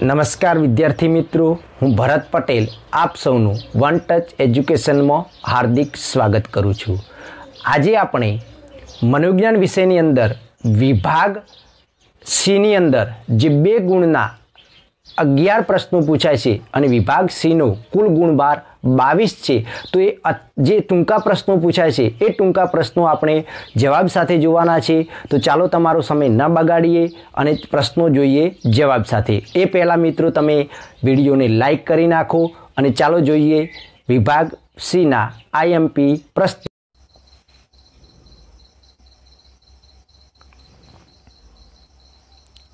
નમસ્કાર વિદ્યાર્થી મિત્રો હું ભરત પટેલ આપ સૌનું વન ટચ એજ્યુકેશનમાં હાર્દિક સ્વાગત કરું છું આજે આપણે મનોજ્ઞાન વિષયની અંદર વિભાગ સીની અંદર જે બે ગુણના અગિયાર પ્રશ્નો પૂછાય છે અને વિભાગ સીનો કુલ ગુણભાર બાવીસ છે તો એ જે ટૂંકા પ્રશ્નો પૂછાય છે એ ટૂંકા પ્રશ્નો આપણે જવાબ સાથે જોવાના છે તો ચાલો તમારો સમય ન બગાડીએ અને પ્રશ્નો જોઈએ જવાબ સાથે એ પહેલાં મિત્રો તમે વિડીયોને લાઇક કરી નાખો અને ચાલો જોઈએ વિભાગ સીના આઈએમપી પ્રશ્ન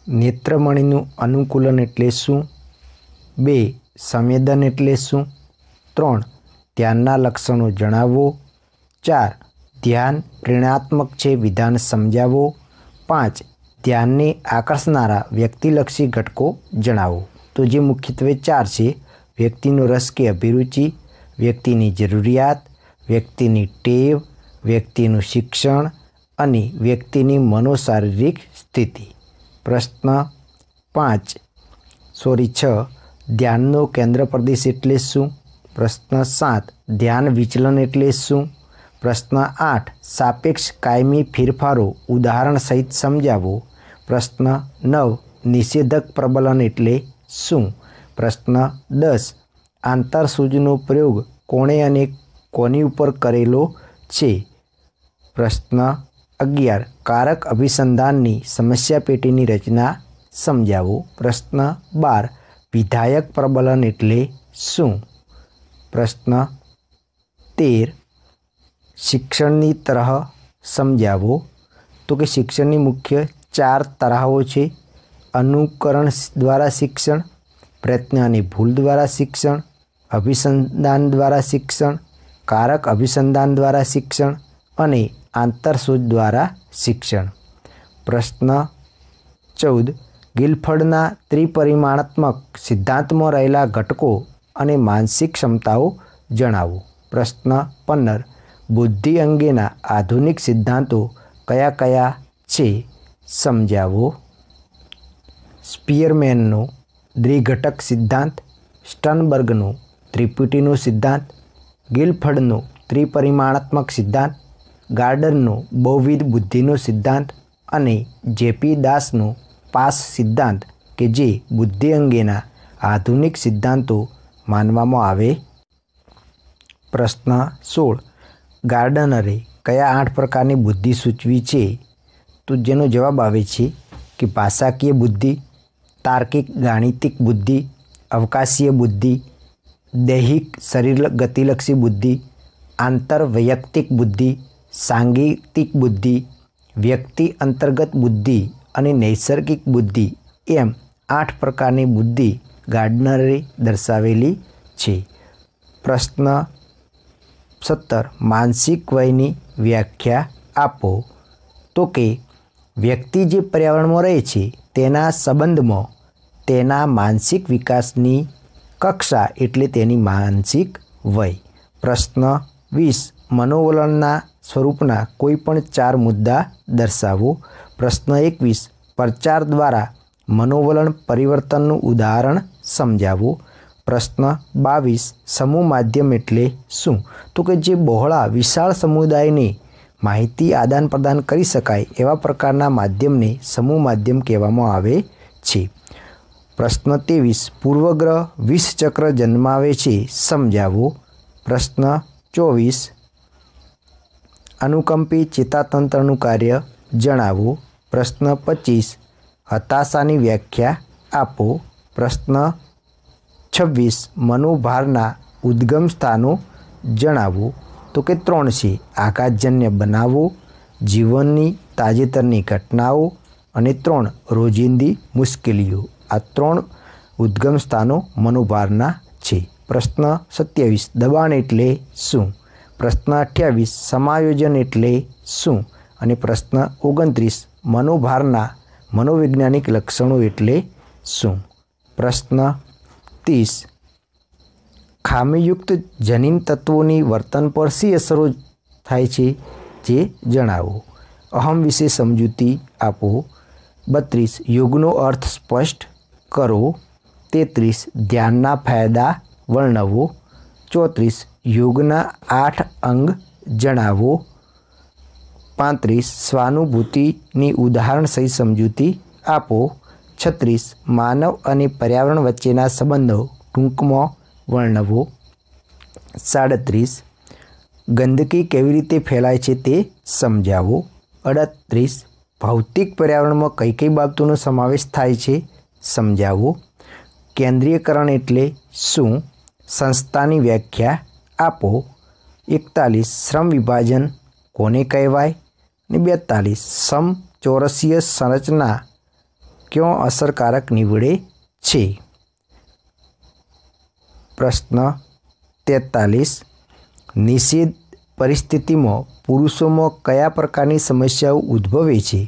નેત્રમણીનું અનુકૂલન એટલે શું બે સંવેદન એટલે શું ત્રણ ધ્યાનના લક્ષણો જણાવો ચાર ધ્યાન પ્રેરણાત્મક છે વિધાન સમજાવો પાંચ ધ્યાનને આકર્ષનારા વ્યક્તિલક્ષી ઘટકો જણાવો તો જે મુખ્યત્વે ચાર છે વ્યક્તિનો રસ કે અભિરુચિ વ્યક્તિની જરૂરિયાત વ્યક્તિની ટેવ વ્યક્તિનું શિક્ષણ અને વ્યક્તિની મનોશારીરિક સ્થિતિ પ્રશ્ન પાંચ સોરી છ ધ્યાનનો કેન્દ્ર પ્રદેશ એટલે શું પ્રશ્ન સાત ધ્યાન વિચલન એટલે શું પ્રશ્ન આઠ સાપેક્ષ કાયમી ફેરફારો ઉદાહરણ સહિત સમજાવો પ્રશ્ન નવ નિષેધક પ્રબલન એટલે શું પ્રશ્ન દસ આંતરસૂજનો પ્રયોગ કોણે અને કોની ઉપર કરેલો છે પ્રશ્ન અગિયાર કારક અભિસંધાનની સમસ્યા પેટીની રચના સમજાવો પ્રશ્ન બાર વિધાયક પ્રબલન એટલે શું પ્રશ્ન તેર શિક્ષણની તરહ સમજાવો તો કે શિક્ષણની મુખ્ય ચાર તરાહો છે અનુકરણ દ્વારા શિક્ષણ પ્રયત્ન અને ભૂલ દ્વારા શિક્ષણ અભિસંધાન દ્વારા શિક્ષણ કારક અભિસંધાન દ્વારા શિક્ષણ અને આંતરસૂજ દ્વારા શિક્ષણ પ્રશ્ન ચૌદ ગિલફળના ત્રિપરિમાણાત્મક સિદ્ધાંતમાં રહેલા ઘટકો અને માનસિક ક્ષમતાઓ જણાવો પ્રશ્ન પંદર બુદ્ધિ અંગેના આધુનિક સિદ્ધાંતો કયા કયા છે સમજાવો સ્પિયરમેનનો દ્વિઘટક સિદ્ધાંત સ્ટનબર્ગનો ત્રિપુટીનો સિદ્ધાંત ગિલફળનો ત્રિપરિમાણાત્મક સિદ્ધાંત ગાર્ડનનો બહુવિધ બુદ્ધિનો સિદ્ધાંત અને જેપી દાસનો પાસ સિદ્ધાંત કે જે બુદ્ધિ અંગેના આધુનિક સિદ્ધાંતો માનવામાં આવે પ્રશ્ન સોળ ગાર્ડનરે કયા આઠ પ્રકારની બુદ્ધિ સૂચવી છે તો જેનો જવાબ આવે છે કે ભાષાકીય બુદ્ધિ તાર્કિક ગાણિતિક બુદ્ધિ અવકાશીય બુદ્ધિ દૈહિક શરીર ગતિલક્ષી બુદ્ધિ આંતરવૈયક્તિક બુદ્ધિ સાંગીતિક બુદ્ધિ વ્યક્તિ અંતર્ગત બુદ્ધિ અને નૈસર્ગિક બુદ્ધિ એમ આઠ પ્રકારની બુદ્ધિ ગાર્ડનરે દર્શાવેલી છે પ્રશ્ન સત્તર માનસિક વયની વ્યાખ્યા આપો તો કે વ્યક્તિ જે પર્યાવરણમાં રહે છે તેના સંબંધમાં તેના માનસિક વિકાસની કક્ષા એટલે તેની માનસિક વય પ્રશ્ન વીસ મનોવલણના સ્વરૂપના કોઈપણ ચાર મુદ્દા દર્શાવો પ્રશ્ન એકવીસ પ્રચાર દ્વારા મનોવલણ પરિવર્તનનું ઉદાહરણ સમજાવો પ્રશ્ન બાવીસ સમૂહ માધ્યમ એટલે શું તો કે જે બહોળા વિશાળ સમુદાયને માહિતી આદાન પ્રદાન કરી શકાય એવા પ્રકારના માધ્યમને સમૂહ માધ્યમ કહેવામાં આવે છે પ્રશ્ન ત્રેવીસ પૂર્વગ્રહ વીસ ચક્ર જન્માવે છે સમજાવો પ્રશ્ન ચોવીસ અનુકંપી ચેતાતંત્રનું કાર્ય જણાવો પ્રશ્ન પચીસ હતાશાની વ્યાખ્યા આપો પ્રશ્ન છવ્વીસ મનોભારના ઉદ્ગમ સ્થાનો જણાવો તો કે ત્રણ છે આકાશજન્ય બનાવો જીવનની તાજેતરની ઘટનાઓ અને ત્રણ રોજિંદી મુશ્કેલીઓ આ ત્રણ ઉદ્ગમ સ્થાનો મનોભારના છે પ્રશ્ન સત્યાવીસ દબાણ એટલે શું પ્રશ્ન અઠ્યાવીસ સમાયોજન એટલે શું અને પ્રશ્ન ઓગણત્રીસ મનોભારના મનોવૈજ્ઞાનિક લક્ષણો એટલે શું પ્રશ્ન ત્રીસ ખામીયુક્ત જનીન તત્વોની વર્તન પર શી અસરો થાય છે જે જણાવો અહમ વિશે સમજૂતી આપો બત્રીસ યોગનો અર્થ સ્પષ્ટ કરો તેત્રીસ ધ્યાનના ફાયદા વર્ણવો ચોત્રીસ યોગના આઠ અંગ જણાવો પાંત્રીસ સ્વાનુભૂતિની ઉદાહરણ સહિત સમજૂતી આપો છત્રીસ માનવ અને પર્યાવરણ વચ્ચેના સંબંધો ટૂંકમાં વર્ણવો સાડત્રીસ ગંદકી કેવી રીતે ફેલાય છે તે સમજાવો અડત્રીસ ભૌતિક પર્યાવરણમાં કઈ કઈ બાબતોનો સમાવેશ થાય છે સમજાવો કેન્દ્રીયકરણ એટલે શું સંસ્થાની વ્યાખ્યા આપો એકતાલીસ શ્રમ વિભાજન કોને કહેવાય ને બેતાલીસ સમ ચોરસીય સંરચના ક્યો અસરકારક નીવડે છે પ્રશ્ન તેતાલીસ નિષેધ પરિસ્થિતિમાં પુરુષોમાં કયા પ્રકારની સમસ્યાઓ ઉદ્ભવે છે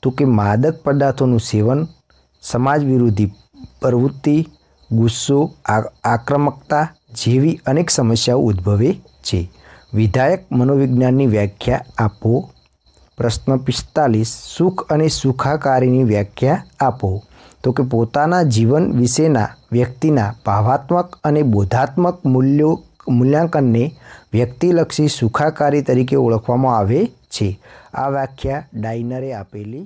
તો કે માદક પદાર્થોનું સેવન સમાજ વિરોધી પ્રવૃત્તિ ગુસ્સો આક્રમકતા જેવી અનેક સમસ્યાઓ ઉદ્ભવે છે વિધાયક મનોવિજ્ઞાનની વ્યાખ્યા આપો પ્રશ્ન પિસ્તાલીસ સુખ અને સુખાકારીની વ્યાખ્યા આપો તો કે પોતાના જીવન વિશેના વ્યક્તિના ભાવાત્મક અને બોધાત્મક મૂલ્યો મૂલ્યાંકનને વ્યક્તિલક્ષી સુખાકારી તરીકે ઓળખવામાં આવે છે આ વ્યાખ્યા ડાઇનરે આપેલી